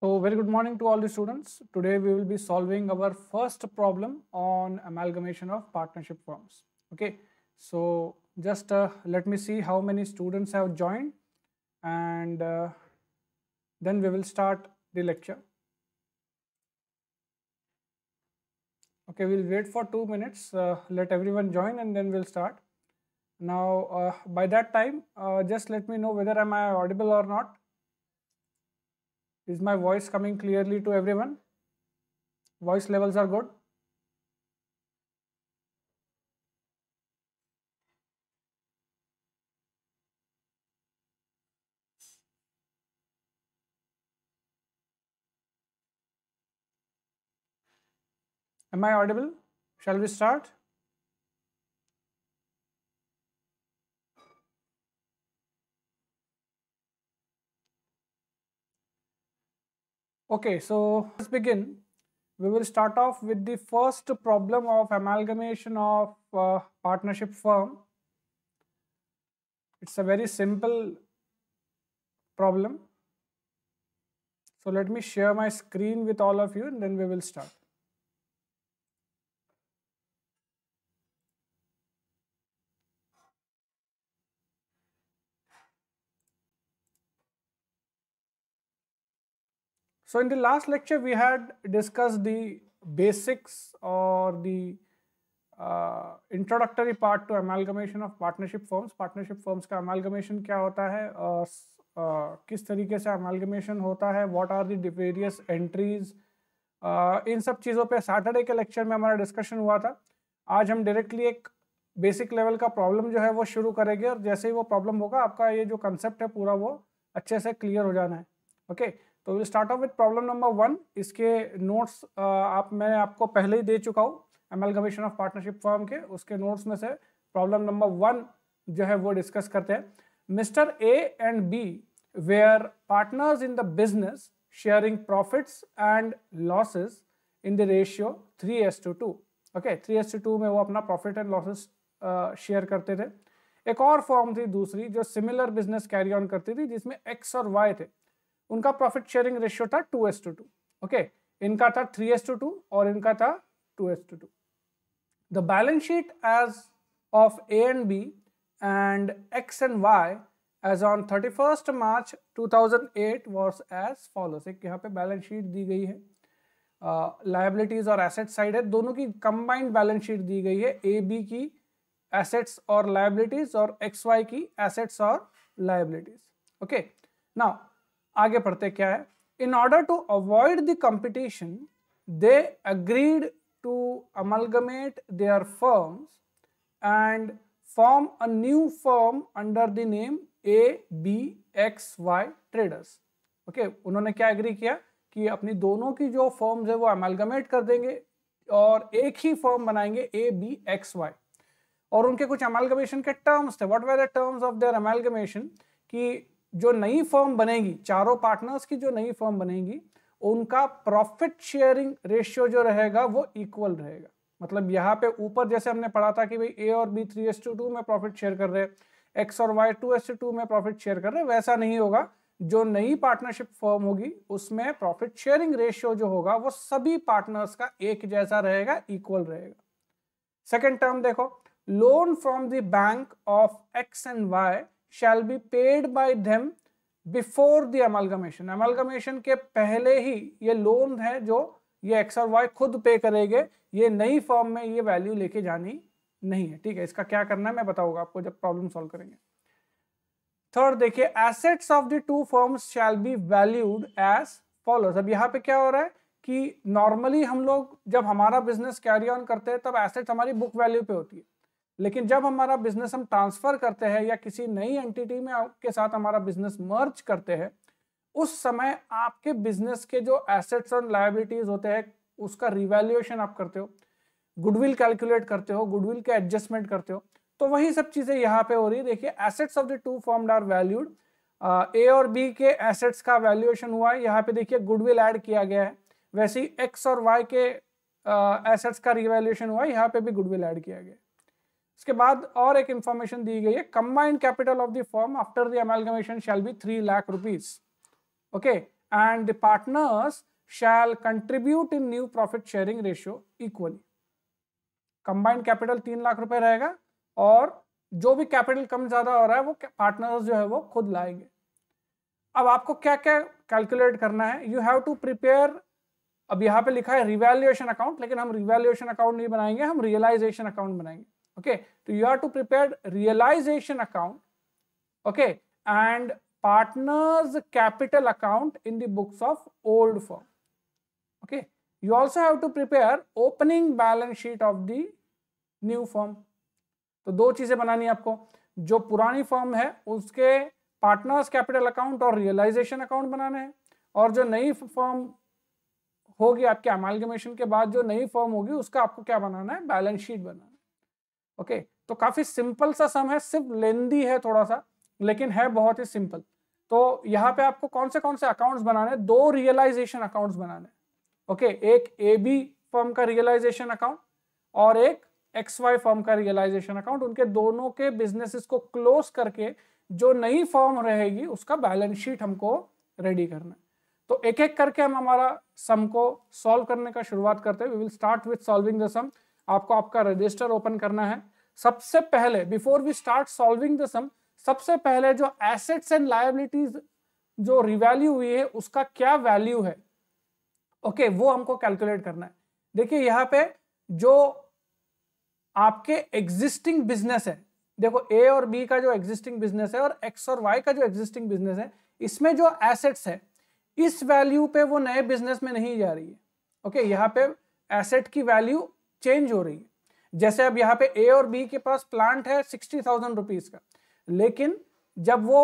So very good morning to all the students. Today we will be solving our first problem on amalgamation of partnership firms. Okay, so just uh, let me see how many students have joined and uh, then we will start the lecture. Okay, we'll wait for two minutes. Uh, let everyone join and then we'll start. Now, uh, by that time, uh, just let me know whether am I audible or not. Is my voice coming clearly to everyone? Voice levels are good. Am I audible? Shall we start? Okay, so let's begin. We will start off with the first problem of amalgamation of uh, partnership firm. It's a very simple problem. So let me share my screen with all of you and then we will start. So in the last lecture, we had discussed the basics or the uh, introductory part to amalgamation of partnership firms. Partnership firms ka amalgamation kya hota hai aur uh, kis tarike se amalgamation hota hai What are the various entries? Uh, in sab cheezon pe saturday ke lecture mein hamara discussion hua tha aaj hum directly ek basic level का problem जो है वो शुरू करेंगे और जैसे ही वो problem होगा आपका ये जो कंसेप्ट है पूरा वो अच्छे से क्लियर हो जाना है ओके okay? तो will start off with problem number one इसके नोट्स आप मैं आपको पहले ही दे चुका हूँ एमएलगमेशन ऑफ पार्टनरशिप फॉर्म के उसके नोट्स में से प्रॉब्लम नंबर वन जो है वो डिस्कस करते हैं mister A and B they are partners in the business sharing profits and losses in the ratio three is to two okay three is to two में वो अपना प्रॉफिट एंड लॉसेस शेयर करते थे एक और form थी दूसरी जो सिमिलर बिजनेस कैरी ऑन करती थी जिसमें एक्स और वाई थे उनका प्रॉफिट शेयरिंग रेशियो था two is to two okay इनका था थ्री एस टू टू और इनका था two is to two the balance sheet as of A and B and X and Y as on thirty first March two thousand eight was as follows एक यहाँ पे balance sheet दी गई है liabilities uh, और asset side है दोनों की कंबाइंड बैलेंस शीट दी गई है ए बी की एसेट्स और लाइबिलिटीज और एक्स वाई की एसेट्स और लाइबिलिटीज ओके नाउ आगे पढ़ते क्या है in order to avoid the competition they agreed to amalgamate their firms and form a new form under the name A B X Y traders okay उन्होंने क्या agree किया कि अपनी दोनों की जो फर्म्स है वो अमलगमेट कर देंगे और एक ही फर्म बनाएंगे ए बी एक्स वाई और उनके कुछ अमेलगमेशन के टर्म्स थे what were the terms of their amalgamation कि जो नई फर्म बनेगी चारों पार्टनर्स की जो नई फर्म बनेगी उनका प्रॉफिट शेयरिंग रेशियो जो रहेगा वो इक्वल रहेगा मतलब यहाँ पे ऊपर जैसे हमने पढ़ा था कि भाई ए और B three is to two में प्रॉफिट शेयर कर रहे हैं एक्स और वाई टू एस टू में प्रॉफिट शेयर कर रहे हैं वैसा नहीं होगा जो नई पार्टनरशिप फर्म होगी उसमें प्रॉफिट शेयरिंग रेशियो जो होगा वो सभी पार्टनर्स का एक जैसा रहेगा इक्वल रहेगा सेकेंड टर्म देखो loan from the bank of X and Y shall be paid by them before the amalgamation amalgamation के पहले ही ये लोन है जो ये एक्स और वाई खुद पे करेंगे ये नई फॉर्म में ये वैल्यू लेके जानी नहीं है ठीक है इसका क्या करना है मैं बताऊंगा आपको जब प्रॉब्लम सॉल्व करेंगे थर्ड देखिए assets of the two forms shall be valued as follows अब यहाँ पे क्या हो रहा है कि नॉर्मली हम लोग जब हमारा बिजनेस कैरी ऑन करते हैं तब एसेट्स हमारी बुक वैल्यू पे होती है लेकिन जब हमारा बिजनेस हम ट्रांसफर करते हैं या किसी नई एंटिटी में आपके साथ हमारा बिजनेस मर्ज करते हैं उस समय आपके बिजनेस के जो एसेट्स और लाइबिलिटीज होते हैं उसका रिवैल्यूएशन आप करते हो गुडविल कैलकुलेट करते हो गुडविल के एडजस्टमेंट करते हो तो वही सब चीजें यहाँ पे हो रही है देखिए assets of the two form are valued A और बी के एसेट्स का वैल्यूएशन हुआ है यहाँ पे देखिए गुडविल ऐड किया गया है वैसे ही एक्स और वाई के एसेट्स uh, का रिवेल्यूएशन हुआ है यहाँ पे भी गुडविल ऐड किया गया है इसके बाद और एक इंफॉर्मेशन दी गई है combined capital of the form after the amalgamation shall be three lakh rupees okay and the partners shall contribute in new profit sharing ratio equally combined capital तीन लाख रुपए रहेगा और जो भी कैपिटल कम ज्यादा हो रहा है वो पार्टनर्स जो है वो खुद लाएंगे अब आपको क्या क्या कैलकुलेट करना है यू हैव टू प्रिपेयर अब यहाँ पे लिखा है रिवैल्यूएशन अकाउंट लेकिन हम रिवैल्यूएशन अकाउंट नहीं बनाएंगे हम रियलाइजेशन अकाउंट बनाएंगे okay so you have to prepare realization account okay and partners capital account in the books of old firm okay you also have to prepare opening balance sheet of the new firm तो दो चीजें बनानी है आपको जो पुरानी firm है उसके पार्टनर्स कैपिटल अकाउंट और रियलाइजेशन अकाउंट बनाना है और जो नई फर्म होगी आपके अमालगमेशन के बाद जो नई फर्म होगी उसका आपको क्या बनाना है बैलेंस शीट बनाना है ओके तो काफी सिंपल सा सम है सिर्फ लेंदी है थोड़ा सा लेकिन है बहुत ही सिंपल तो यहाँ पे आपको कौन से कौन से अकाउंट्स बनाने दो रियलाइजेशन अकाउंट्स बनाने ओके एक ए बी फर्म का रियलाइजेशन अकाउंट और एक एक्स वाई फर्म का रियलाइजेशन अकाउंट उनके दोनों के बिजनेसेस को क्लोज करके जो नई फर्म रहेगी उसका बैलेंस शीट हमको रेडी करना है तो एक एक करके हम हमारा सम को सॉल्व करने का शुरुआत करते हैं we will start with solving the sum आपको आपका रजिस्टर ओपन करना है सबसे पहले before we start solving the sum सबसे पहले जो एसेट्स एंड लाइबिलिटीज जो रिवैल्यू हुई है उसका क्या वैल्यू है ओके okay, वो हमको कैलकुलेट करना है देखिए यहाँ पे जो आपके एग्जिस्टिंग बिजनेस है देखो ए और बी का जो एग्जिस्टिंग बिजनेस है और एक्स और वाई का जो एग्जिस्टिंग बिजनेस है इसमें जो एसेट्स है इस वैल्यू पे वो नए बिजनेस में नहीं जा रही है ओके okay, यहाँ पे एसेट की वैल्यू चेंज हो रही है जैसे अब यहाँ पे ए और बी के पास प्लांट है सिक्सटी थाउजेंड रुपीज का लेकिन जब वो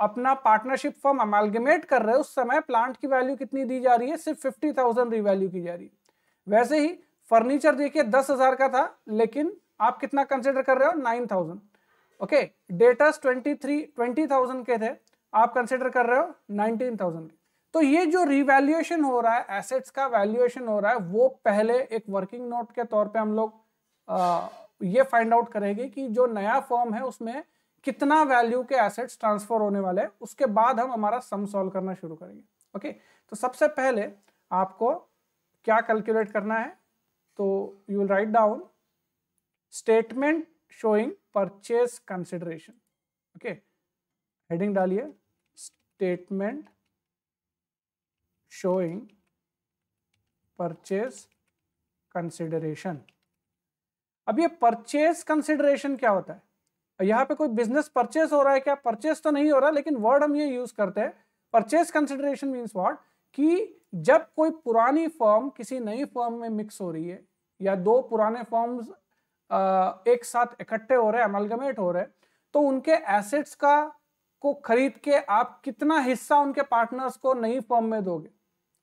अपना पार्टनरशिप फॉर्म अमेलगमेट कर रहे हैं उस समय प्लांट की वैल्यू कितनी दी जा रही है सिर्फ फिफ्टी थाउजेंड रिवैल्यू की जा रही है वैसे ही फर्नीचर देखिए दस हजार का था लेकिन आप कितना कंसिडर कर रहे हो nine thousand okay data twenty three twenty thousand के थे आप कंसिडर कर रहे हो नाइनटीन थाउजेंड के तो ये जो रिवैल्युएशन हो रहा है एसेट्स का वैल्युएशन हो रहा है वो पहले एक वर्किंग नोट के तौर पे हम लोग ये फाइंड आउट करेंगे कि जो नया फॉर्म है उसमें कितना वैल्यू के एसेट्स ट्रांसफर होने वाले हैं उसके बाद हम हमारा सम सॉल्व करना शुरू करेंगे ओके तो सबसे पहले आपको क्या कैलकुलेट करना है तो you will write down statement showing purchase consideration okay heading डालिए स्टेटमेंट showing purchase consideration अब ये purchase consideration क्या होता है यहाँ पे कोई बिजनेस परचेस हो रहा है क्या परचेस तो नहीं हो रहा लेकिन वर्ड हम ये यूज करते हैं परचेस कंसिडरेशन मीन्स व्हाट कि जब कोई पुरानी फॉर्म किसी नई फॉर्म में मिक्स हो रही है या दो पुराने फॉर्म एक साथ इकट्ठे हो रहे हैं अमलगमेट हो रहे हैं तो उनके एसेट्स का को खरीद के आप कितना हिस्सा उनके पार्टनर्स को नई फॉर्म में दोगे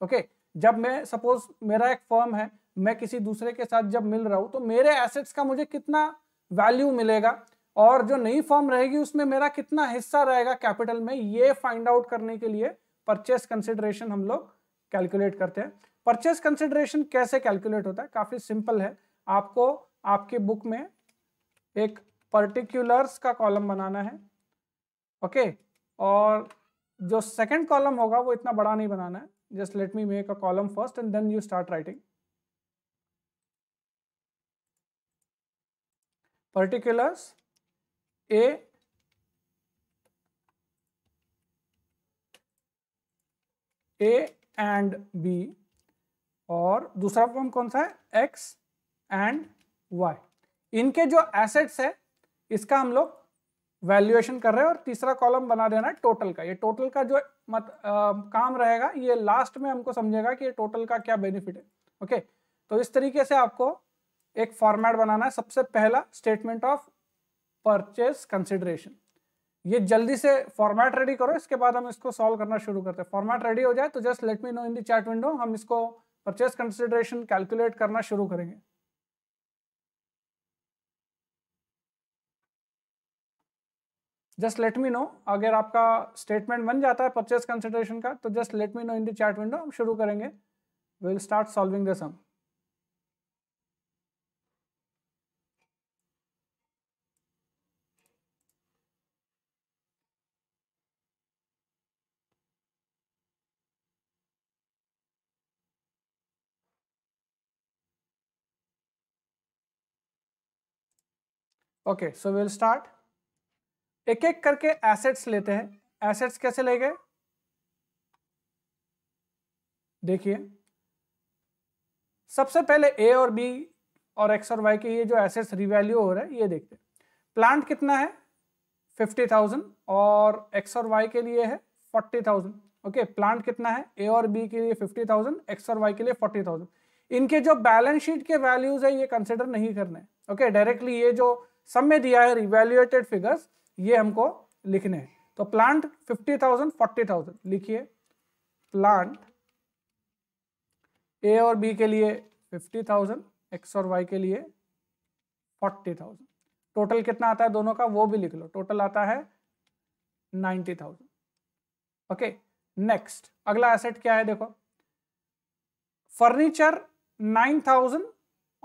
ओके जब मैं सपोज मेरा एक फर्म है मैं किसी दूसरे के साथ जब मिल रहा हूं तो मेरे एसेट्स का मुझे कितना वैल्यू मिलेगा और जो नई फर्म रहेगी उसमें मेरा कितना हिस्सा रहेगा कैपिटल में ये फाइंड आउट करने के लिए परचेस कंसिडरेशन हम लोग कैलकुलेट करते हैं परचेस कंसिडरेशन कैसे कैलकुलेट होता है काफ़ी सिंपल है आपको आपके बुक में एक पर्टिकुलर्स का कॉलम बनाना है ओके okay? और जो सेकंड कॉलम होगा वो इतना बड़ा नहीं बनाना है just let me make a column first and then you start writing particulars a a and b और दूसरा फॉर्म कौन सा है एक्स एंड वाई इनके जो एसेट्स है इसका हम लोग वैल्यूएशन कर रहे हैं और तीसरा कॉलम बना देना है टोटल का ये टोटल का जो मत आ, काम रहेगा ये लास्ट में हमको समझेगा कि ये टोटल का क्या बेनिफिट है ओके तो इस तरीके से आपको एक फॉर्मेट बनाना है सबसे पहला स्टेटमेंट ऑफ परचेज कंसिडरेशन ये जल्दी से फॉर्मेट रेडी करो इसके बाद हम इसको सॉल्व करना शुरू करते हैं फॉर्मेट रेडी हो जाए तो just let me know in the chat window हम इसको परचेज कंसिडरेशन कैलकुलेट करना शुरू करेंगे जस्ट लेट मी नो अगर आपका स्टेटमेंट बन जाता है परचेज कंसिडरेशन का तो just let me know in the chat window हम शुरू करेंगे will start solving the sum Okay, so we'll start. एक एक करके एसेट्स लेते हैं एसेट्स कैसे ले गए देखिए सबसे पहले ए और बी और एक्स और वाई के ये जो एसेट्स रिवैल्यू हो रहे हैं ये देखते हैं प्लांट कितना है फिफ्टी थाउजेंड और एक्स और वाई के लिए है फोर्टी थाउजेंड ओके प्लांट कितना है ए और बी के लिए फिफ्टी थाउजेंड एक्स और वाई के लिए फोर्टी थाउजेंड इनके जो बैलेंस शीट के वैल्यूज है ये कंसिडर नहीं करने ओके okay, डायरेक्टली ये जो सब में दिया है रिवेल्यूएटेड फिगर्स ये हमको लिखने हैं तो plant fifty thousand forty thousand लिखिए प्लांट ए और बी के लिए फिफ्टी थाउजेंड एक्स और वाई के लिए फोर्टी थाउजेंड टोटल कितना आता है दोनों का वो भी लिख लो टोटल आता है नाइन्टी थाउजेंड ओके नेक्स्ट अगला एसेट क्या है देखो फर्नीचर नाइन थाउजेंड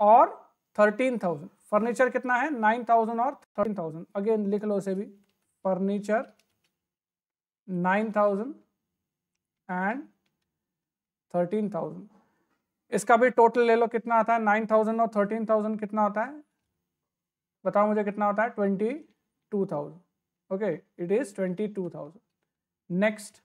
और थर्टीन थाउजेंड फर्नीचर कितना है नाइन थाउजेंड और थर्टीन थाउजेंड अगेन लिख लो उसे भी furniture nine thousand and thirteen thousand इसका भी टोटल ले लो कितना आता है नाइन थाउजेंड और थर्टीन थाउजेंड कितना आता है बताओ मुझे कितना होता है twenty two thousand okay it is twenty two thousand next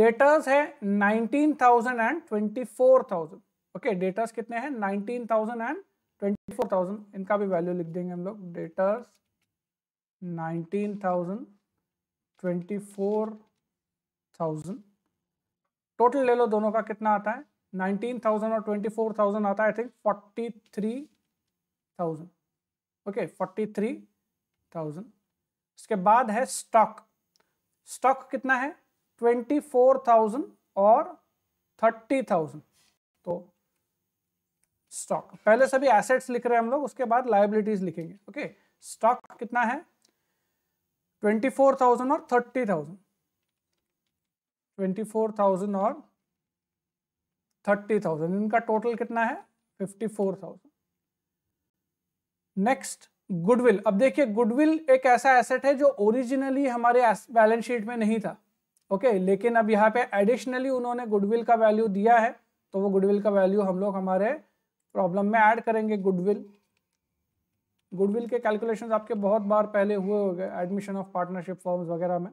debtors है nineteen thousand and twenty four thousand okay debtors कितने हैं नाइनटीन थाउजेंड एंड इनका भी वैल्यू लिख देंगे हम लोग डेटर्स टोटल ले लो दोनों का कितना आता है नाइनटीन थाउजेंड और ट्वेंटी फोर थाउजेंड आता है I think forty three thousand okay forty three thousand इसके बाद है स्टॉक स्टॉक कितना है ट्वेंटी फोर थाउजेंड और थर्टी थाउजेंड तो स्टॉक पहले सभी एसेट्स लिख रहे हैं हम लोग उसके बाद लाइबिलिटीज लिखेंगे ओके स्टॉक कितना है ट्वेंटी फोर थाउजेंड और thirty thousand twenty four thousand और थर्टी थाउजेंड इनका टोटल कितना है fifty four thousand next goodwill अब देखिए गुडविल एक ऐसा एसेट है जो ओरिजिनली हमारे बैलेंस शीट में नहीं था ओके okay, लेकिन अब यहाँ पे एडिशनली उन्होंने गुडविल का वैल्यू दिया है तो वो गुडविल का वैल्यू हम लोग हमारे प्रॉब्लम में ऐड करेंगे गुडविल गुडविल के कैलकुलेशन आपके बहुत बार पहले हुए हो गए एडमिशन ऑफ पार्टनरशिप फॉर्म्स वगैरह में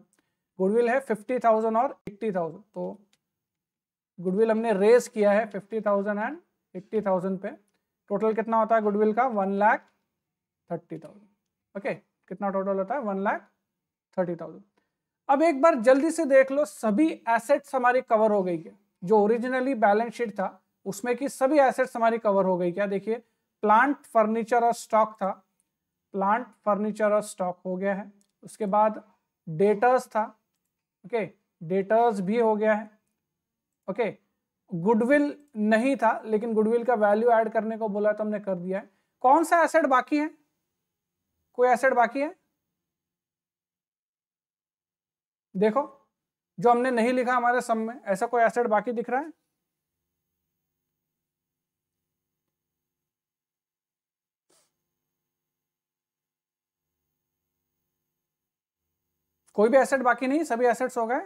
गुडविल है फिफ्टी थाउजेंड और एट्टी थाउजेंड तो गुडविल हमने रेस किया है fifty thousand and eighty thousand पे टोटल कितना होता है गुडविल का one lakh thirty thousand okay कितना टोटल होता है वन लाख थर्टी थाउजेंड अब एक बार जल्दी से देख लो सभी एसेट्स हमारी कवर हो गई है जो ओरिजिनली बैलेंस शीट था उसमें की सभी एसेट्स हमारी कवर हो गई क्या देखिए प्लांट फर्नीचर और स्टॉक था प्लांट फर्नीचर और स्टॉक हो गया है उसके बाद डेटर्स था ओके डेटर्स भी हो गया है ओके गुडविल नहीं था लेकिन गुडविल का वैल्यू ऐड करने को बोला तो हमने कर दिया है कौन सा एसेट बाकी है कोई एसेट बाकी है देखो जो हमने नहीं लिखा हमारे सम में ऐसा कोई एसेट बाकी दिख रहा है कोई भी एसेट बाकी नहीं सभी एसेट्स हो गए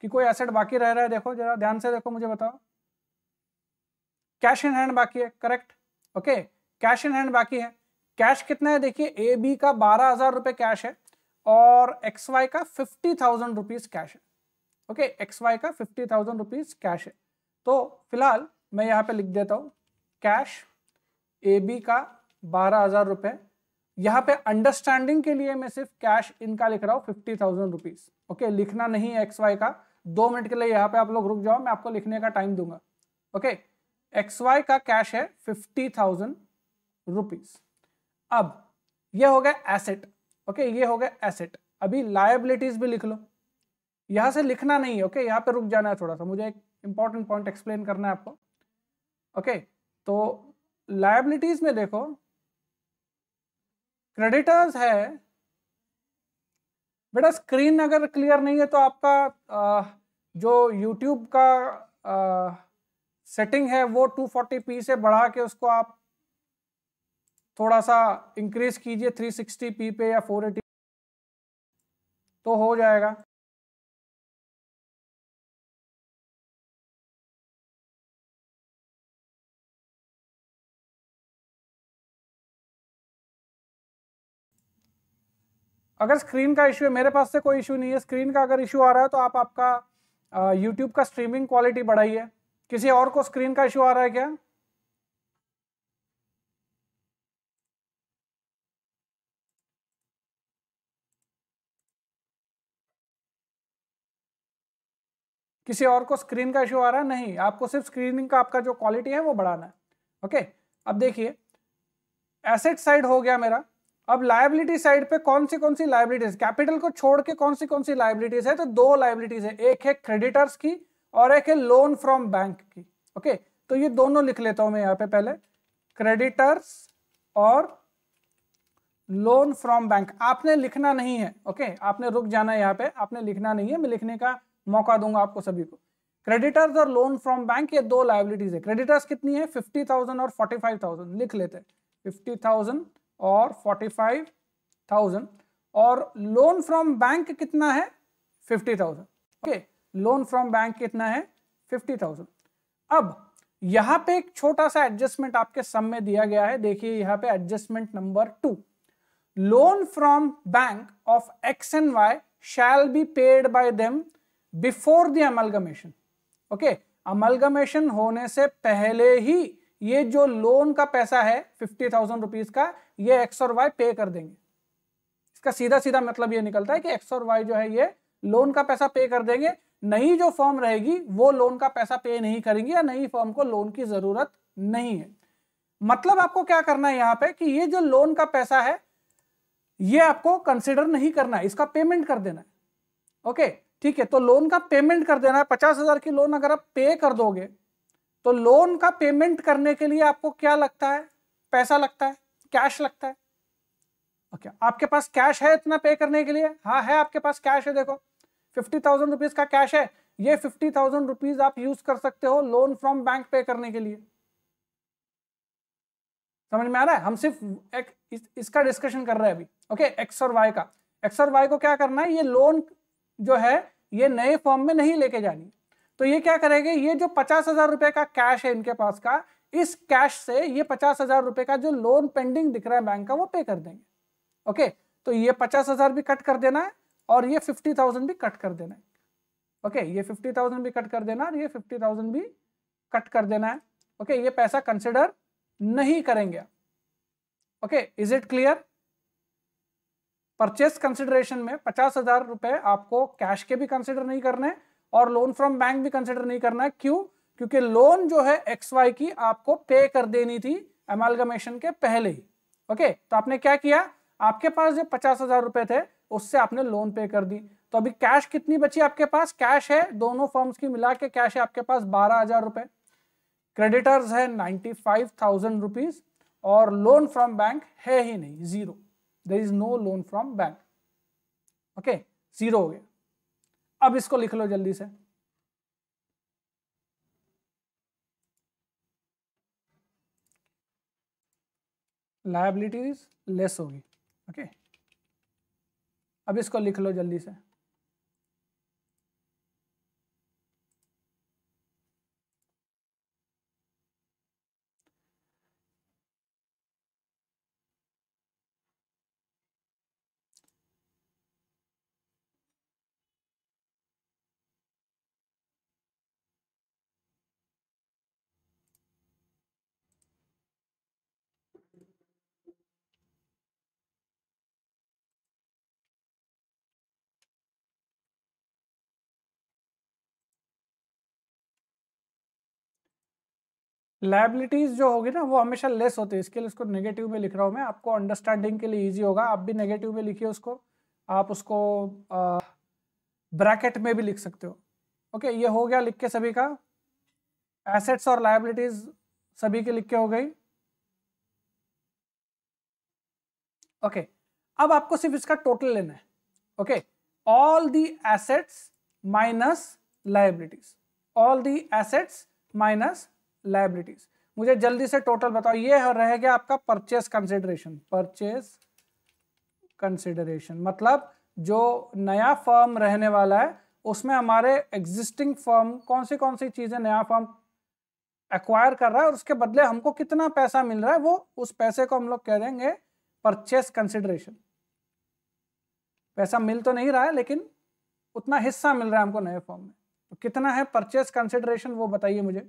कि कोई एसेट बाकी रह रहा है देखो जरा ध्यान से देखो मुझे बताओ कैश इन हैंड बाकी है correct okay cash in hand बाकी है कैश कितना है देखिए ए बी का बारह हजार रुपए कैश है और एक्स वाई का फिफ्टी थाउजेंड रुपीज कैश है ओके एक्स वाई का फिफ्टी थाउजेंड रुपीज कैश है तो फिलहाल मैं यहां पे लिख देता हूं कैश ए बी का बारह हजार रुपए यहाँ पे अंडरस्टैंडिंग के लिए मैं सिर्फ कैश इनका लिख रहा हूँ फिफ्टी थाउजेंड रुपीज ओके लिखना नहीं एक्स वाई का दो मिनट के लिए यहाँ पे आप लोग रुक जाओ मैं आपको लिखने का टाइम दूंगा ओके एक्स वाई का कैश है फिफ्टी थाउजेंड रुपीज अब ये हो गया एसेट ओके ये हो गया एसेट अभी लाइबिलिटीज भी लिख लो यहां से लिखना नहीं है ओके यहाँ पे रुक जाना है थोड़ा सा मुझे एक इंपॉर्टेंट पॉइंट एक्सप्लेन करना है आपको ओके तो लाइबिलिटीज में देखो क्रेडिटर्स है बेटा स्क्रीन अगर क्लियर नहीं है तो आपका जो यूट्यूब का सेटिंग है वो 240p से बढ़ा के उसको आप थोड़ा सा इंक्रीज कीजिए 360p पे या 480 तो हो जाएगा अगर स्क्रीन का इशू है मेरे पास से कोई इशू नहीं है स्क्रीन का अगर इशू आ रहा है तो आप आपका यूट्यूब का स्ट्रीमिंग क्वालिटी बढ़ाइए किसी और को स्क्रीन का इशू आ रहा है क्या किसी और को स्क्रीन का इशू आ रहा है नहीं आपको सिर्फ स्क्रीनिंग का आपका जो क्वालिटी है वो बढ़ाना है ओके अब देखिए एसेट साइड हो गया मेरा अब लाइबिलिटी साइड पे कौन सी कौन सी लाइबिलिटीज कैपिटल को छोड़ के कौन सी कौन सी लाइबिलिटीज है तो दो लाइबिलिटीज है एक है क्रेडिटर्स की और एक है लोन फ्रॉम बैंक की ओके तो ये दोनों लिख लेता हूं मैं यहां पे पहले क्रेडिटर्स और लोन फ्रॉम बैंक आपने लिखना नहीं है ओके okay? आपने रुक जाना है यहाँ पे आपने लिखना नहीं है मैं लिखने का मौका दूंगा आपको सभी को क्रेडिटर्स और लोन फ्रॉम बैंक ये दो लाइबिलिटीज है क्रेडिटर्स कितनी है फिफ्टी थाउजेंड और फोर्टी फाइव थाउजेंड लिख लेते हैं फिफ्टी थाउजेंड और फोर्टी फाइव थाउजेंड और लोन फ्रॉम बैंक कितना है fifty thousand okay loan from bank कितना है फिफ्टी थाउजेंड अब यहाँ पे एक छोटा सा एडजस्टमेंट आपके सम में दिया गया है देखिए यहाँ पे adjustment number two loan from bank of X and Y shall be paid by them before the amalgamation okay amalgamation होने से पहले ही ये जो लोन का पैसा है फिफ्टी थाउजेंड रुपीज का ये एक्स और वाई पे कर देंगे इसका सीधा सीधा मतलब ये निकलता है कि एक्स और वाई जो है ये लोन का पैसा पे कर देंगे नई जो फॉर्म रहेगी वो लोन का पैसा पे नहीं करेंगे या नई फॉर्म को लोन की जरूरत नहीं है मतलब आपको क्या करना है यहाँ पे कि ये जो लोन का पैसा है ये आपको कंसिडर नहीं करना है इसका पेमेंट कर देना है ओके ठीक है तो लोन का पेमेंट कर देना है पचास हजार की लोन अगर आप पे कर दोगे तो लोन का पेमेंट करने के लिए आपको क्या लगता है पैसा लगता है कैश लगता है ओके okay, आपके पास कैश है इतना पे करने के लिए हाँ है आपके पास कैश है देखो फिफ्टी थाउजेंड रुपीज का कैश है ये फिफ्टी थाउजेंड रुपीज आप यूज कर सकते हो लोन फ्रॉम बैंक पे करने के लिए समझ में आ रहा है हम सिर्फ एक इस, इसका डिस्कशन कर रहे हैं अभी ओके एक्स और वाई का एक्स और वाई को क्या करना है ये लोन जो है ये नए फॉर्म में नहीं लेके जानी तो ये क्या करेंगे ये जो पचास हजार रुपए का कैश है इनके पास का इस कैश से ये पचास हजार रुपए का जो लोन पेंडिंग दिख रहा है बैंक का वो पे कर देंगे ओके तो ये पचास हजार भी कट कर देना है और ये फिफ्टी थाउजेंड भी कट कर देना है ओके ये फिफ्टी थाउजेंड भी कट कर देना और ये फिफ्टी थाउजेंड भी कट कर देना है ओके ये पैसा कंसिडर नहीं करेंगे okay is it clear purchase consideration में पचास हजार रुपए आपको कैश के भी कंसिडर नहीं करने और लोन फ्रॉम बैंक भी कंसिडर नहीं करना है क्यों क्योंकि लोन जो है एक्स वाई की आपको पे कर देनी थी एमलगमेशन के पहले ही ओके तो आपने क्या किया आपके पास जो पचास हजार रुपए थे उससे आपने लोन पे कर दी तो अभी कैश कितनी बची आपके पास कैश है दोनों फॉर्म्स की मिला के कैश है आपके पास बारह हजार रुपए क्रेडिटर्स है नाइन्टी फाइव थाउजेंड रुपीज और लोन फ्रॉम बैंक है ही नहीं zero there is no loan from bank okay zero हो गया अब इसको लिख लो जल्दी से लाइबिलिटीज लेस होगी ओके अब इसको लिख लो जल्दी से लाइबिलिटीज जो होगी ना वो हमेशा लेस होती है इसके लिए उसको नेगेटिव में लिख रहा हूँ मैं आपको अंडरस्टैंडिंग के लिए ईजी होगा आप भी नेगेटिव में लिखिए उसको आप उसको ब्रैकेट में भी लिख सकते हो ओके ये हो गया लिख के सभी का एसेट्स और लाइबिलिटीज सभी के लिख के हो गई ओके okay. अब आपको सिर्फ इसका टोटल लेना है okay all the assets minus liabilities all the assets minus liabilities मुझे जल्दी से टोटल बताओ ये रह गया आपका परचेस कंसिडरेशन परचेस कंसिडरेशन मतलब जो नया फर्म रहने वाला है उसमें हमारे एग्जिस्टिंग फर्म कौन सी कौन सी चीज़ें नया फर्म एक्वायर कर रहा है और उसके बदले हमको कितना पैसा मिल रहा है वो उस पैसे को हम लोग कह देंगे परचेस कंसिडरेशन पैसा मिल तो नहीं रहा है लेकिन उतना हिस्सा मिल रहा है हमको नए फॉर्म में तो कितना है परचेस कंसिडरेशन वो बताइए मुझे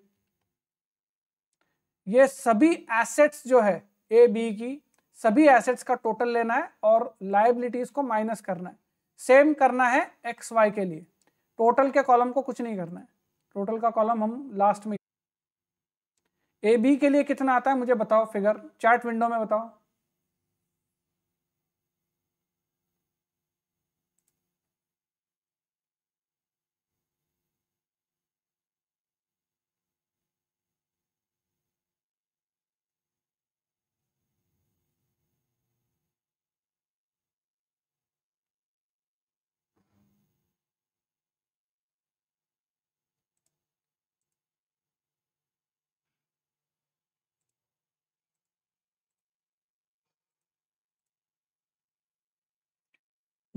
ये सभी एसेट्स जो है ए बी की सभी एसेट्स का टोटल लेना है और लाइबिलिटीज को माइनस करना है सेम करना है एक्स वाई के लिए टोटल के कॉलम को कुछ नहीं करना है टोटल का कॉलम हम लास्ट में ए बी के लिए कितना आता है मुझे बताओ फिगर चार्ट विंडो में बताओ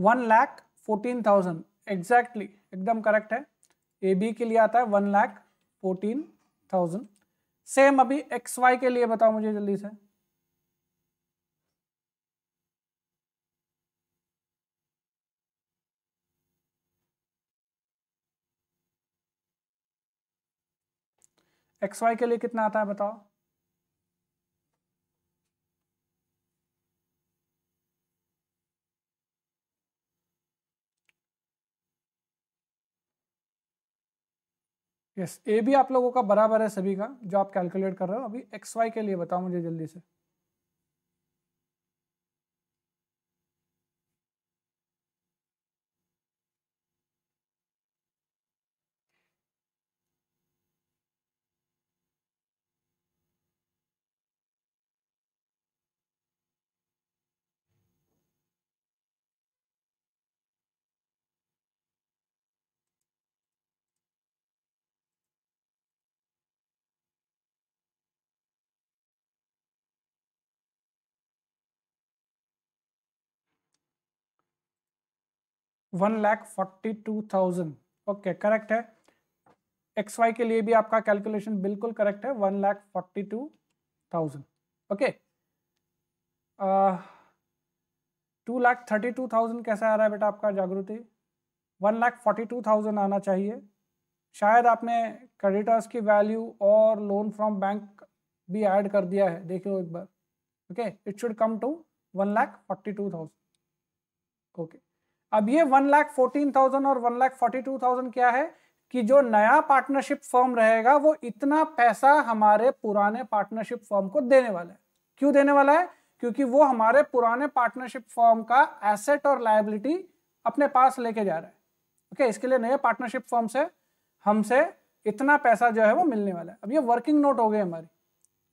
one lakh fourteen thousand exactly एकदम करेक्ट है ए बी के लिए आता है one lakh fourteen thousand same अभी एक्स वाई के लिए बताओ मुझे जल्दी से एक्स वाई के लिए कितना आता है बताओ यस ए भी आप लोगों का बराबर है सभी का जो आप कैलकुलेट कर रहे हो अभी एक्स वाई के लिए बताओ मुझे जल्दी से one lakh forty two thousand okay correct है एक्स वाई के लिए भी आपका कैलकुलेशन बिल्कुल करेक्ट है one lakh forty two thousand okay two lakh thirty two thousand कैसा आ रहा है बेटा आपका Jagriti one lakh forty two thousand आना चाहिए शायद आपने क्रेडिटर्स की वैल्यू और लोन फ्रॉम बैंक भी ऐड कर दिया है देख लो एक बार okay it should come to one lakh forty two thousand okay अब ये वन लाख फोर्टीन थाउजेंड और one lakh forty two thousand क्या है कि जो नया पार्टनरशिप फॉर्म रहेगा वो इतना पैसा हमारे पुराने पार्टनरशिप फॉर्म को देने वाला है क्यों देने वाला है क्योंकि वो हमारे पुराने पार्टनरशिप फॉर्म का एसेट और लाइबिलिटी अपने पास लेके जा रहा है ओके इसके लिए नए पार्टनरशिप फॉर्म से हमसे इतना पैसा जो है वो मिलने वाला है अब ये वर्किंग नोट हो गई हमारी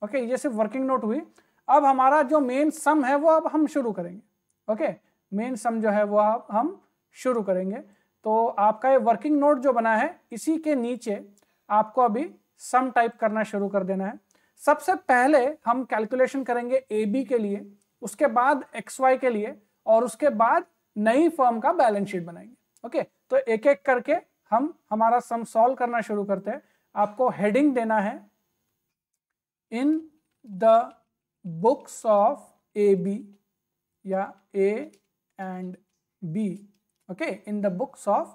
ओके ये सिर्फ वर्किंग नोट हुई अब हमारा जो मेन सम है वो अब हम शुरू करेंगे ओके okay? मेन सम जो है वो हम शुरू करेंगे तो आपका ये वर्किंग नोट जो बना है इसी के नीचे आपको अभी सम टाइप करना शुरू कर देना है सबसे पहले हम कैलकुलेशन करेंगे ए बी के लिए उसके बाद एक्स वाई के लिए और उसके बाद नई फर्म का बैलेंस शीट बनाएंगे ओके तो एक एक करके हम हमारा सम सॉल्व करना शुरू करते हैं आपको हेडिंग देना है in the books of A B या A and B. Okay, in the books of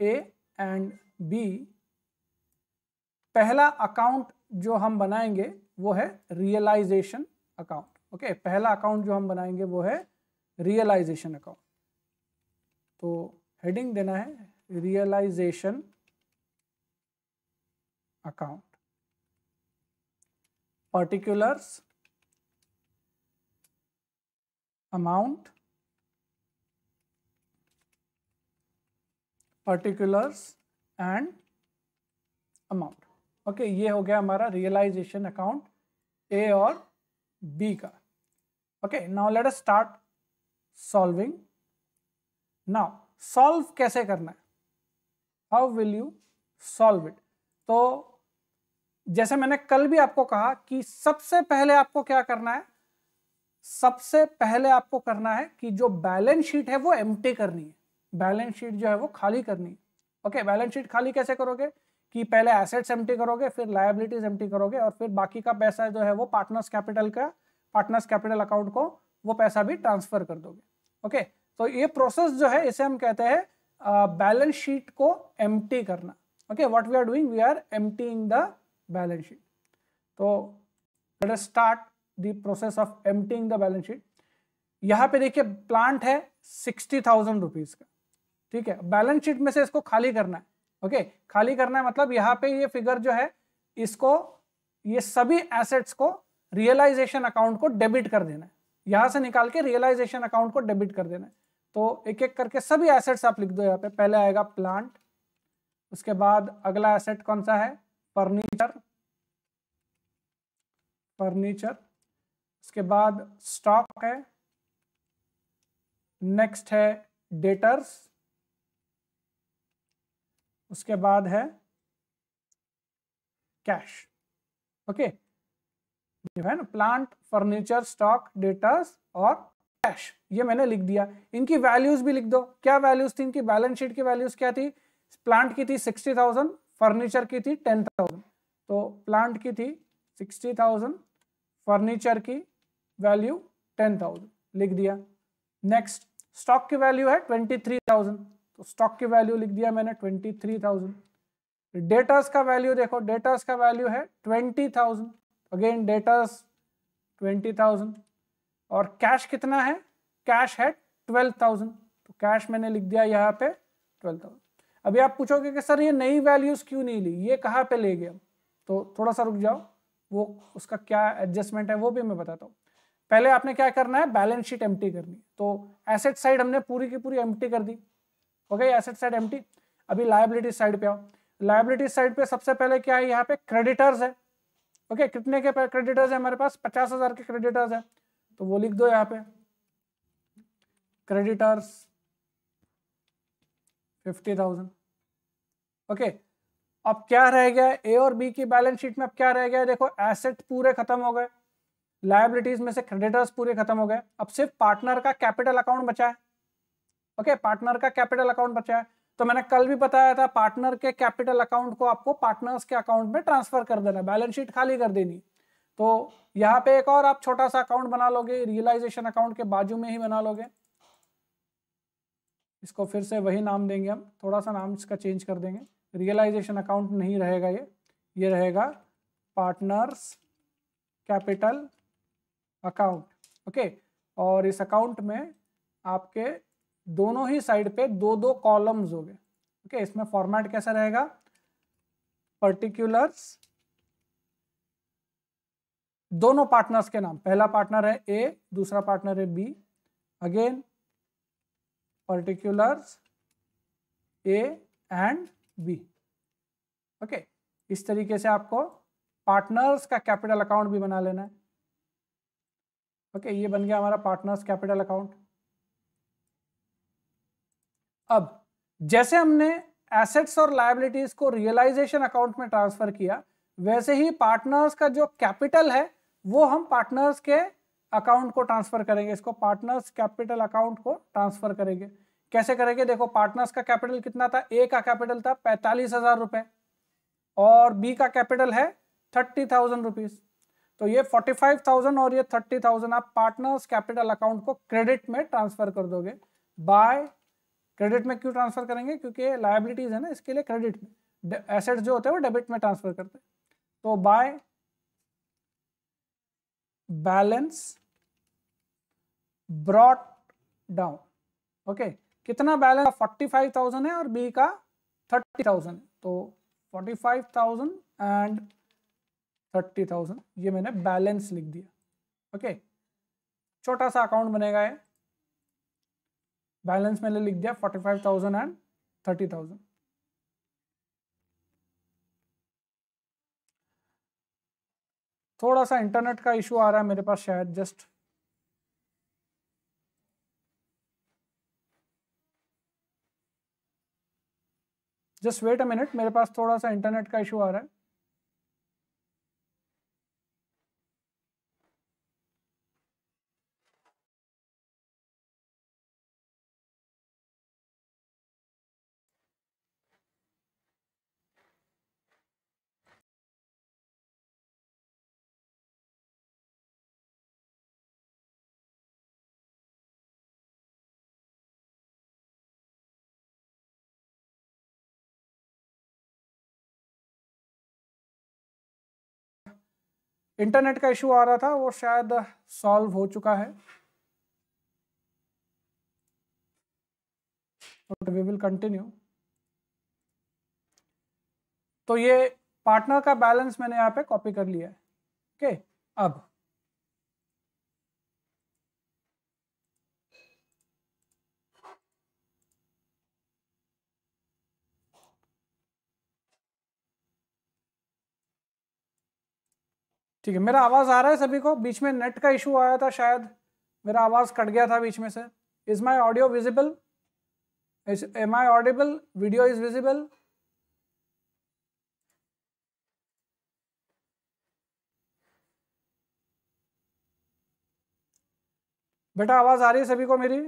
A and B, पहला अकाउंट जो हम बनाएंगे वो है रियलाइजेशन अकाउंट ओके पहला अकाउंट जो हम बनाएंगे वो है रियलाइजेशन अकाउंट तो हेडिंग देना है realisation account particulars amount particulars and amount okay ये हो गया हमारा रियलाइजेशन अकाउंट ए और बी का okay now let us start solving now solve कैसे करना है how will you solve it तो जैसे मैंने कल भी आपको कहा कि सबसे पहले आपको क्या करना है सबसे पहले आपको करना है कि जो बैलेंस शीट है वो एम्प्टी करनी है बैलेंस शीट जो है वो खाली करनी ओके बैलेंस शीट खाली कैसे करोगे कि पहले एसेट्स एम करोगे फिर लाइबिलिटीज एम करोगे और फिर बाकी का पैसा जो है वो पार्टनर्स कैपिटल का पार्टनर्स कैपिटल अकाउंट को वो पैसा भी ट्रांसफर कर दोगे ओके तो ये प्रोसेस जो है इसे हम कहते हैं बैलेंस शीट को एम करना okay what we are doing we are aim the balance sheet तो let us start the process of aim the balance sheet यहाँ पे देखिए प्लांट है सिक्सटी थाउजेंड रुपीज का ठीक है बैलेंस शीट में से इसको खाली करना है ओके खाली करना है मतलब यहाँ पे ये फिगर जो है इसको ये सभी एसेट्स को रियलाइजेशन अकाउंट को डेबिट कर देना है यहां से निकाल के रियलाइजेशन अकाउंट को डेबिट कर देना है तो एक एक करके सभी एसेट्स आप लिख दो यहाँ पे पहले आएगा प्लांट उसके बाद अगला एसेट कौन सा है फर्नीचर फर्नीचर उसके बाद स्टॉक है नेक्स्ट है डेटर्स उसके बाद है कैश ओके है ना प्लांट फर्नीचर स्टॉक डेटर्स और कैश ये मैंने लिख दिया इनकी वैल्यूज भी लिख दो क्या वैल्यूज थी इनकी बैलेंस शीट की वैल्यूज क्या थी प्लांट की थी सिक्सटी थाउजेंड फर्नीचर की थी टेन थाउजेंड तो प्लांट की थी सिक्सटी थाउजेंड फर्नीचर की वैल्यू टेन थाउजेंड लिख दिया नेक्स्ट स्टॉक की वैल्यू है ट्वेंटी थ्री थाउजेंड तो स्टॉक की वैल्यू लिख दिया मैंने ट्वेंटी थ्री थाउजेंड डेटर्स का वैल्यू देखो डेटर्स का वैल्यू है twenty thousand again debtors twenty thousand और कैश कितना है कैश है ट्वेल्व थाउजेंड तो कैश मैंने लिख दिया यहाँ पे ट्वेल्व थाउजेंड अभी आप पूछोगे कि सर ये नई वैल्यूज क्यों नहीं ली ये कहाँ पे ले गया तो थोड़ा सा रुक जाओ वो उसका क्या एडजस्टमेंट है वो भी मैं बताता हूँ पहले आपने क्या करना है बैलेंस शीट एम्प्टी करनी तो एसेट साइड हमने पूरी की पूरी एम्प्टी कर दी ओके एसेट साइड एम्प्टी अभी लाइबिलिटी साइड पे आओ लाइबिलिटी साइड पे सबसे पहले क्या है यहाँ पे क्रेडिटर्स है ओके okay, कितने के क्रेडिटर्स है हमारे पास पचास हजार के क्रेडिटर्स है तो वो लिख दो यहाँ पे क्रेडिटर्स फिफ्टी थाउजेंड ओके अब क्या रह गया ए और बी की बैलेंस शीट में अब क्या रह गया देखो एसेट पूरे खत्म हो गए लाइबिलिटीज में से क्रेडिटर्स पूरे खत्म हो गए अब सिर्फ पार्टनर का कैपिटल अकाउंट बचा है ओके पार्टनर का कैपिटल अकाउंट बचा है तो मैंने कल भी बताया था पार्टनर के कैपिटल अकाउंट को आपको पार्टनर्स के अकाउंट में ट्रांसफर कर देना बैलेंस शीट खाली कर देनी तो यहाँ पे एक और आप छोटा सा अकाउंट बना लोगे रियलाइजेशन अकाउंट के बाजू में ही बना लोगे इसको फिर से वही नाम देंगे हम थोड़ा सा नाम इसका चेंज कर देंगे रियलाइजेशन अकाउंट नहीं रहेगा ये ये रहेगा पार्टनर्स कैपिटल अकाउंट ओके और इस अकाउंट में आपके दोनों ही साइड पे दो दो कॉलम्स हो गए ओके इसमें फॉर्मेट कैसा रहेगा पर्टिकुलर्स दोनों पार्टनर्स के नाम पहला पार्टनर है ए दूसरा पार्टनर है B again particulars A and B okay इस तरीके से आपको पार्टनर्स का कैपिटल अकाउंट भी बना लेना है ओके okay, ये बन गया हमारा पार्टनर्स कैपिटल अकाउंट अब जैसे हमने एसेट्स और लाइबिलिटीज को रियलाइजेशन अकाउंट में ट्रांसफर किया वैसे ही पार्टनर्स का जो कैपिटल है वो हम पार्टनर्स के अकाउंट को ट्रांसफर करेंगे इसको पार्टनर्स कैपिटल अकाउंट को ट्रांसफर करेंगे कैसे करेंगे देखो पार्टनर्स का कैपिटल कितना था ए का कैपिटल था पैंतालीस हजार रुपए और बी का कैपिटल है थर्टी थाउजेंड रुपीज तो ये फोर्टी फाइव थाउजेंड और ये थर्टी थाउजेंड आप पार्टनर्स कैपिटल अकाउंट को क्रेडिट में ट्रांसफर कर दोगे बाय क्रेडिट में क्यों ट्रांसफर करेंगे क्योंकि लाइबिलिटीज है ना इसके लिए क्रेडिट में एसेट जो होते हैं वो डेबिट में ट्रांसफर करते हैं तो by balance brought down okay कितना बैलेंस फोर्टी फाइव थाउजेंड है और बी का थर्टी थाउजेंड तो forty five thousand and thirty thousand ये मैंने बैलेंस लिख दिया ओके okay. छोटा सा अकाउंट बनेगा ये बैलेंस मैंने लिख दिया forty five thousand and thirty thousand थोड़ा सा इंटरनेट का इशू आ रहा है मेरे पास शायद just just wait a minute मेरे पास थोड़ा सा इंटरनेट का इशू आ रहा है इंटरनेट का इशू आ रहा था वो शायद सॉल्व हो चुका है वी विल कंटिन्यू तो ये पार्टनर का बैलेंस मैंने यहाँ पे कॉपी कर लिया है ओके okay, अब ठीक है मेरा आवाज़ आ रहा है सभी को बीच में नेट का इशू आया था शायद मेरा आवाज़ कट गया था बीच में से is my audio visible am I audible video is visible बेटा आवाज़ आ रही है सभी को मेरी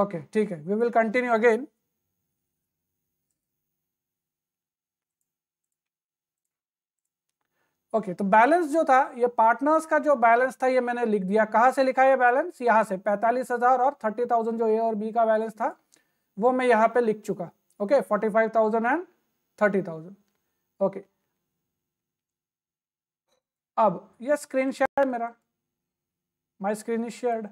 ओके ठीक है we will continue again okay तो बैलेंस जो था ये पार्टनर्स का जो बैलेंस था ये मैंने लिख दिया कहाँ से लिखा ये बैलेंस यहाँ से पैंतालीस हजार और थर्टी थाउजेंड जो ए और बी का बैलेंस था वो मैं यहाँ पे लिख चुका okay forty five thousand and thirty thousand okay अब ये स्क्रीन शेयर मेरा माई स्क्रीन इज शेयर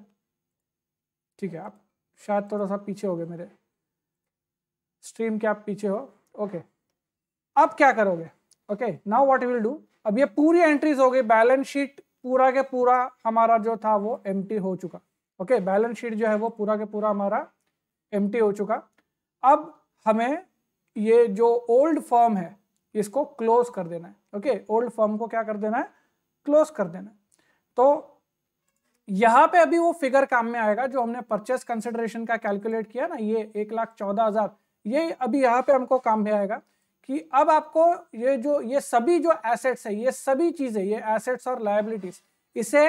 ठीक है आप शायद थोड़ा सा पीछे हो गए मेरे स्ट्रीम के आप पीछे हो ओके okay. अब क्या करोगे okay now what will do अब ये पूरी एंट्रीज हो गई बैलेंस शीट पूरा के पूरा हमारा जो था वो एम हो चुका ओके बैलेंस शीट जो है वो पूरा के पूरा हमारा एम हो चुका अब हमें ये जो ओल्ड फॉर्म है इसको क्लोज कर देना है ओके ओल्ड फॉर्म को क्या कर देना है क्लोज कर देना है तो यहाँ पे अभी वो फिगर काम में आएगा जो हमने परचेस कंसिडरेशन का कैलकुलेट किया ना ये एक लाख चौदह हजार ये अभी यहाँ पे हमको काम में आएगा कि अब आपको ये जो ये सभी जो एसेट्स है ये सभी चीजें ये एसेट्स और लाइबिलिटीज इसे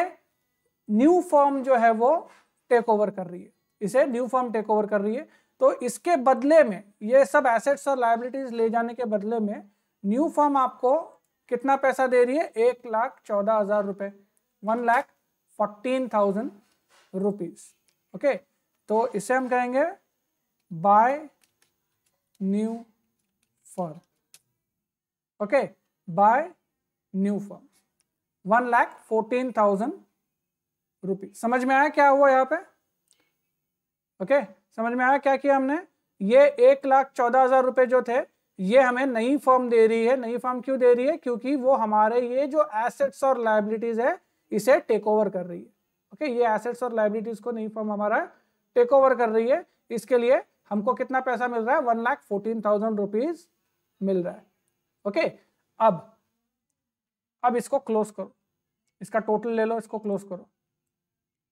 न्यू फॉर्म जो है वो टेक ओवर कर रही है इसे न्यू फॉर्म टेक ओवर कर रही है तो इसके बदले में ये सब एसेट्स और लाइबिलिटीज ले जाने के बदले में न्यू फॉर्म आपको कितना पैसा दे रही है एक लाख चौदह हजार रुपए one lakh fourteen thousand rupees okay तो इसे हम कहेंगे by new firm okay, by new firm. One lakh fourteen thousand rupees समझ में आया क्या हुआ यहाँ पे ओके okay, समझ में आया क्या किया हमने ये एक लाख चौदह हजार रुपए जो थे ये हमें नई फॉर्म दे रही है नई फॉर्म क्यों दे रही है क्योंकि वो हमारे ये जो एसेट्स और लाइबिलिटीज है इसे टेक ओवर कर रही है ओके okay, ये एसेट्स और लाइबिलिटीज को नई फॉर्म हमारा टेक ओवर कर रही है इसके लिए हमको कितना पैसा मिल रहा है one lakh fourteen thousand rupees मिल रहा है ओके अब अब इसको क्लोज करो इसका टोटल ले लो इसको क्लोज करो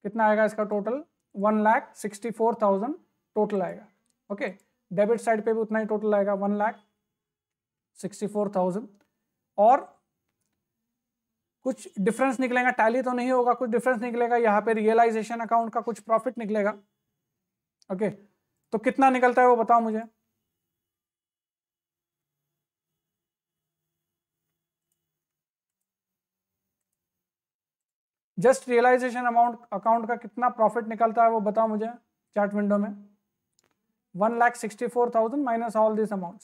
कितना आएगा इसका total one lakh sixty four thousand total आएगा ओके डेबिट साइड पे भी उतना ही टोटल आएगा one lakh sixty four thousand और कुछ डिफरेंस निकलेगा टैली तो नहीं होगा कुछ डिफरेंस निकलेगा यहाँ पे रियलाइजेशन अकाउंट का कुछ प्रॉफिट निकलेगा ओके तो कितना निकलता है वो बताओ मुझे जस्ट रियलाइजेशन अमाउंट अकाउंट का कितना प्रॉफिट निकलता है वो बताओ मुझे चार्ट विंडो में one lakh sixty four thousand minus all this amount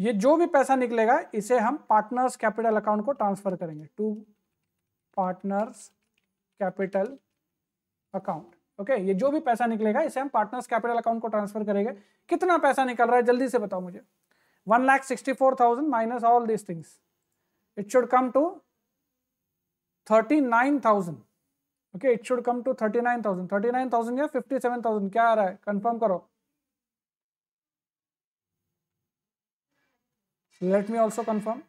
ये जो भी पैसा निकलेगा इसे हम पार्टनर्स कैपिटल अकाउंट को ट्रांसफर करेंगे to partners capital account okay ये जो भी पैसा निकलेगा इसे हम पार्टनर्स कैपिटल अकाउंट को ट्रांसफर करेंगे कितना पैसा निकल रहा है जल्दी से बताओ मुझे one lakh sixty four thousand minus all this things it should come to thirty nine thousand okay it should come to thirty nine thousand thirty nine thousand या फिफ्टी सेवन थाउजेंड क्या आ रहा है कंफर्म करो let me also confirm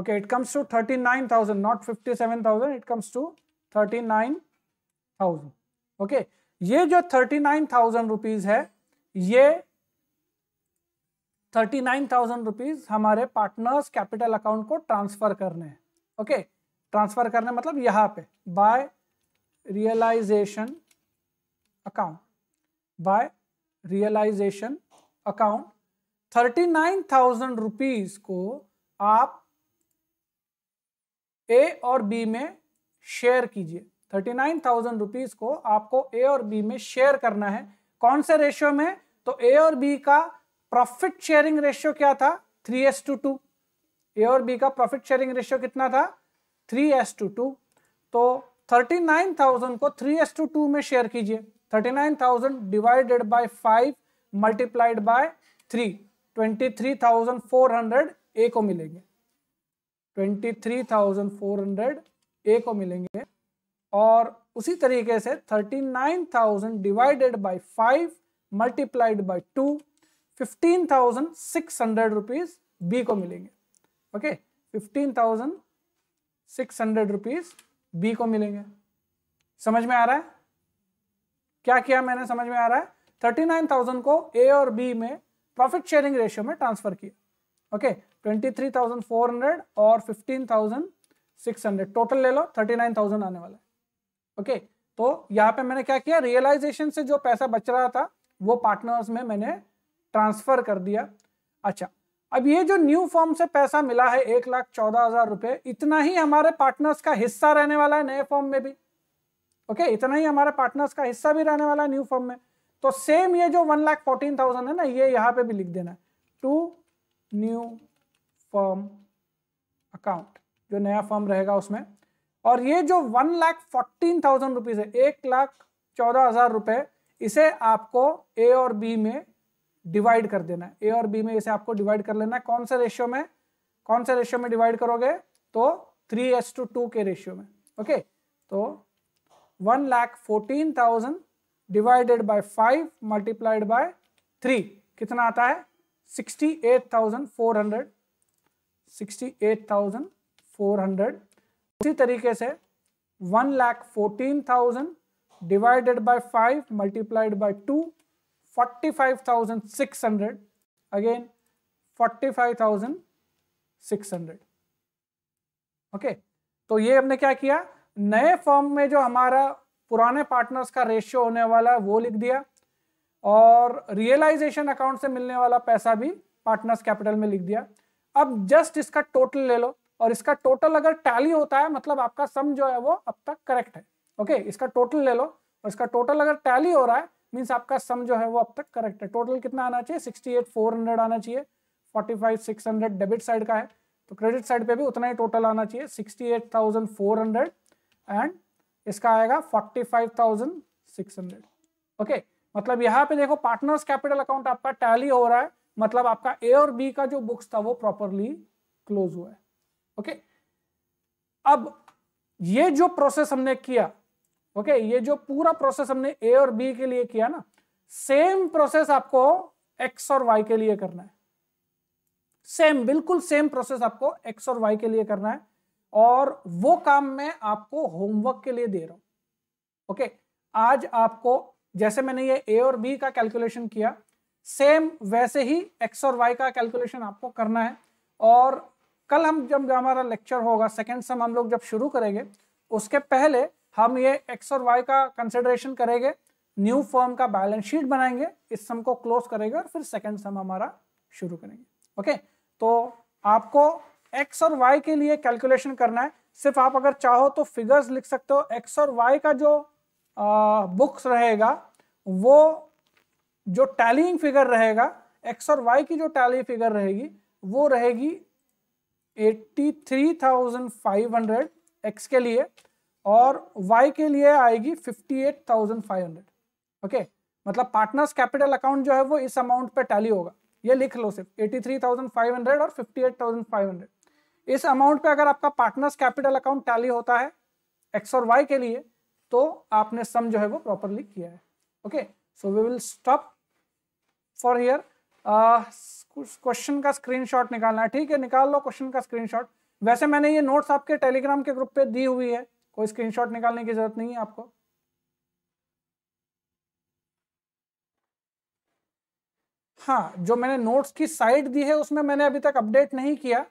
Okay, it comes to 39,000, not 57,000, it comes to 39,000. Okay, ये जो thirty nine thousand rupees है ये थाउजेंड रुपीज हमारे पार्टनर्स कैपिटल अकाउंट को ट्रांसफर करने हैं ओके ट्रांसफर करने मतलब यहां पे by realisation account by realisation account thirty nine thousand rupees को आप ए और बी में शेयर कीजिए थर्टी नाइन थाउजेंड रुपीज को आपको ए और बी में शेयर करना है कौन से रेशियो में तो ए और बी का प्रॉफिट शेयरिंग रेशियो क्या था three is to two A और बी का प्रॉफिट शेयरिंग रेशियो कितना था थ्री एस टू टू तो थर्टी नाइन थाउजेंड को थ्री एस टू टू में शेयर कीजिए thirty nine thousand divided by five multiplied by three twenty three thousand four hundred A को मिलेंगे twenty three thousand four hundred A को मिलेंगे और उसी तरीके से thirty nine thousand divided by five multiplied by to fifteen thousand six hundred rupees B को मिलेंगे okay fifteen thousand six hundred rupees B को मिलेंगे समझ में आ रहा है क्या किया मैंने समझ में आ रहा है थर्टी नाइन थाउजेंड को ए और बी में प्रॉफिट शेयरिंग रेशियो में ट्रांसफर किया ओके okay? 23,400 और 15,600 टोटल ले लो 39,000 आने वाला है ओके तो यहाँ पे मैंने क्या किया रियलाइजेशन से जो पैसा बच रहा था वो पार्टनर्स में मैंने ट्रांसफर कर दिया अच्छा अब ये जो न्यू फॉर्म से पैसा मिला है एक लाख चौदह हजार रुपए इतना ही हमारे पार्टनर्स का हिस्सा रहने वाला है नए फॉर्म में भी ओके okay, इतना ही हमारे पार्टनर्स का हिस्सा भी रहने वाला है न्यू फॉर्म में तो सेम ये जो वन लाख फोर्टीन थाउजेंड है ना ये यहाँ पे भी लिख देना है टू न्यू फर्म अकाउंट जो नया फर्म रहेगा उसमें और ये जो one lakh fourteen thousand rupees है एक लाख चौदह हजार रुपए इसे आपको ए और बी में डिवाइड कर देना है ए और बी में इसे आपको डिवाइड कर लेना है कौन से रेशियो में कौन से रेशियो में डिवाइड करोगे तो थ्री एस टू टू के रेशियो में ओके तो one lakh fourteen thousand divided by five multiplied by three कितना आता है sixty eight thousand four hundred 68,400 उसी तरीके से one lakh fourteen thousand divided by five multiplied by two forty five thousand six hundred again forty five thousand six hundred okay तो ये हमने क्या किया नए फॉर्म में जो हमारा पुराने पार्टनर्स का रेशियो होने वाला है वो लिख दिया और रियलाइजेशन अकाउंट से मिलने वाला पैसा भी पार्टनर्स कैपिटल में लिख दिया अब जस्ट इसका टोटल ले लो और इसका टोटल अगर टैली होता है मतलब आपका सम जो है वो अब तक करेक्ट है ओके okay, इसका टोटल ले लो और इसका टोटल अगर टैली हो रहा है मीन्स आपका सम जो है वो अब तक करेक्ट है टोटल कितना आना चाहिए सिक्सटी एट फोर हंड्रेड आना चाहिए forty five six hundred debit side का है तो क्रेडिट साइड पे भी उतना ही टोटल आना चाहिए sixty eight thousand four hundred and इसका आएगा forty five thousand six hundred okay मतलब यहाँ पे देखो पार्टनर्स कैपिटल अकाउंट आपका टैली हो रहा है मतलब आपका ए और बी का जो बुक्स था वो प्रॉपरली क्लोज हुआ है ओके अब ये जो प्रोसेस हमने किया ओके ये जो पूरा प्रोसेस हमने ए और बी के लिए किया ना सेम प्रोसेस आपको एक्स और वाई के लिए करना है सेम बिल्कुल सेम प्रोसेस आपको एक्स और वाई के लिए करना है और वो काम मैं आपको होमवर्क के लिए दे रहा हूं ओके आज आपको जैसे मैंने ये ए और बी का कैलकुलेशन किया सेम वैसे ही एक्स और वाई का कैलकुलेशन आपको करना है और कल हम जब हमारा लेक्चर होगा सेकेंड सम हम लोग जब शुरू करेंगे उसके पहले हम ये एक्स और वाई का कंसिडरेशन करेंगे न्यू फॉर्म का बैलेंस शीट बनाएंगे इस सम को क्लोज करेंगे और फिर सेकेंड सम हमारा शुरू करेंगे ओके तो आपको एक्स और वाई के लिए कैलकुलेशन करना है सिर्फ आप अगर चाहो तो फिगर्स लिख सकते हो एक्स और वाई का जो आ, बुक्स रहेगा वो जो टैलिंग फिगर रहेगा एक्स और वाई की जो टैली फिगर रहेगी वो रहेगी 83,500 एक्स के लिए और वाई के लिए आएगी 58,500 ओके मतलब पार्टनर्स कैपिटल अकाउंट जो है वो इस अमाउंट पे टैली होगा ये लिख लो सिर्फ 83,500 और 58,500 इस अमाउंट पे अगर आपका पार्टनर्स कैपिटल अकाउंट टैली होता है एक्स और वाई के लिए तो आपने सम जो है वो प्रॉपरली किया है okay so we will stop for here question का स्क्रीनशॉट निकालना है ठीक है निकाल लो क्वेश्चन का स्क्रीनशॉट वैसे मैंने ये नोट्स आपके टेलीग्राम के ग्रुप पे दी हुई है कोई स्क्रीनशॉट निकालने की जरूरत नहीं है आपको हाँ जो मैंने नोट्स की साइट दी है उसमें मैंने अभी तक अपडेट नहीं किया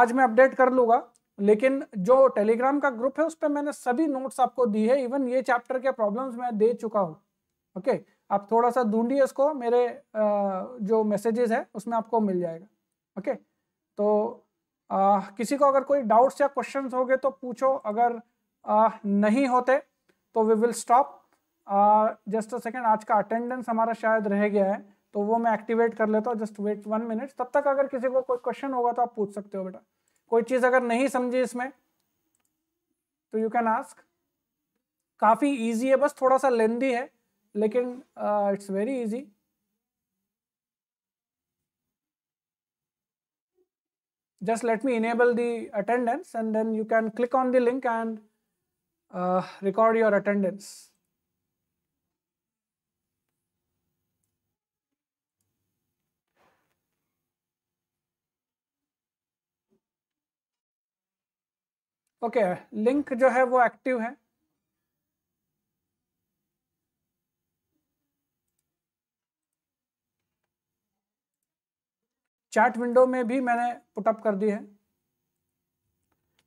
आज मैं अपडेट कर लूंगा लेकिन जो टेलीग्राम का ग्रुप है उस पर मैंने सभी नोट्स आपको दी है इवन ये चैप्टर के प्रॉब्लम्स मैं दे चुका हूँ ओके okay? आप थोड़ा सा ढूंढिए इसको मेरे जो मैसेजेस है उसमें आपको मिल जाएगा ओके तो आ, किसी को अगर कोई डाउट्स या क्वेश्चन हो गए तो पूछो अगर आ, नहीं होते तो we will stop just a second आज का अटेंडेंस हमारा शायद रह गया है तो वो मैं एक्टिवेट कर लेता हूँ जस्ट वेट वन मिनट तब तक अगर किसी को कोई क्वेश्चन होगा तो आप पूछ सकते हो बेटा कोई चीज़ अगर नहीं समझी इसमें तो यू कैन आस्क काफ़ी ईजी है बस थोड़ा सा लेंदी है लेकिन it's very easy just let me enable the attendance and then you can click on the link and uh, record your attendance. Okay okay, link जो है वो एक्टिव है चैट विंडो में भी मैंने पुटअप कर दी है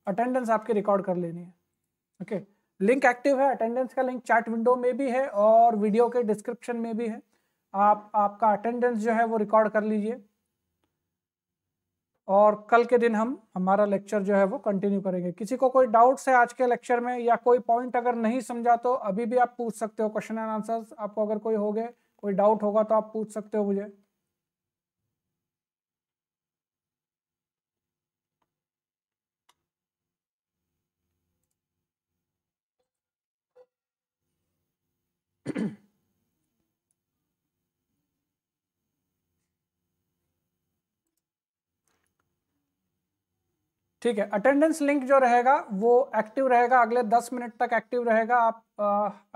अटेंडेंस आपके रिकॉर्ड कर लेनी है ओके लिंक एक्टिव है अटेंडेंस का लिंक चैट विंडो में भी है और वीडियो के डिस्क्रिप्शन में भी है आप आपका अटेंडेंस जो है वो रिकॉर्ड कर लीजिए और कल के दिन हम हमारा लेक्चर जो है वो कंटिन्यू करेंगे किसी को कोई डाउट्स है आज के लेक्चर में या कोई पॉइंट अगर नहीं समझा तो अभी भी आप पूछ सकते हो क्वेश्चन एंड आंसर्स आपको अगर कोई हो गए कोई डाउट होगा तो आप पूछ सकते हो मुझे ठीक है अटेंडेंस लिंक जो रहेगा वो एक्टिव रहेगा अगले दस मिनट तक एक्टिव रहेगा आप आ,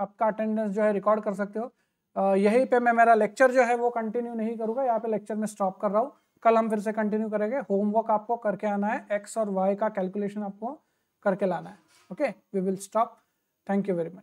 आपका अटेंडेंस जो है रिकॉर्ड कर सकते हो यहीं पे मैं मेरा लेक्चर जो है वो कंटिन्यू नहीं करूँगा यहाँ पे लेक्चर में स्टॉप कर रहा हूँ कल हम फिर से कंटिन्यू करेंगे होमवर्क आपको करके आना है एक्स और वाई का कैलकुलेशन आपको करके लाना है okay we will stop thank you very much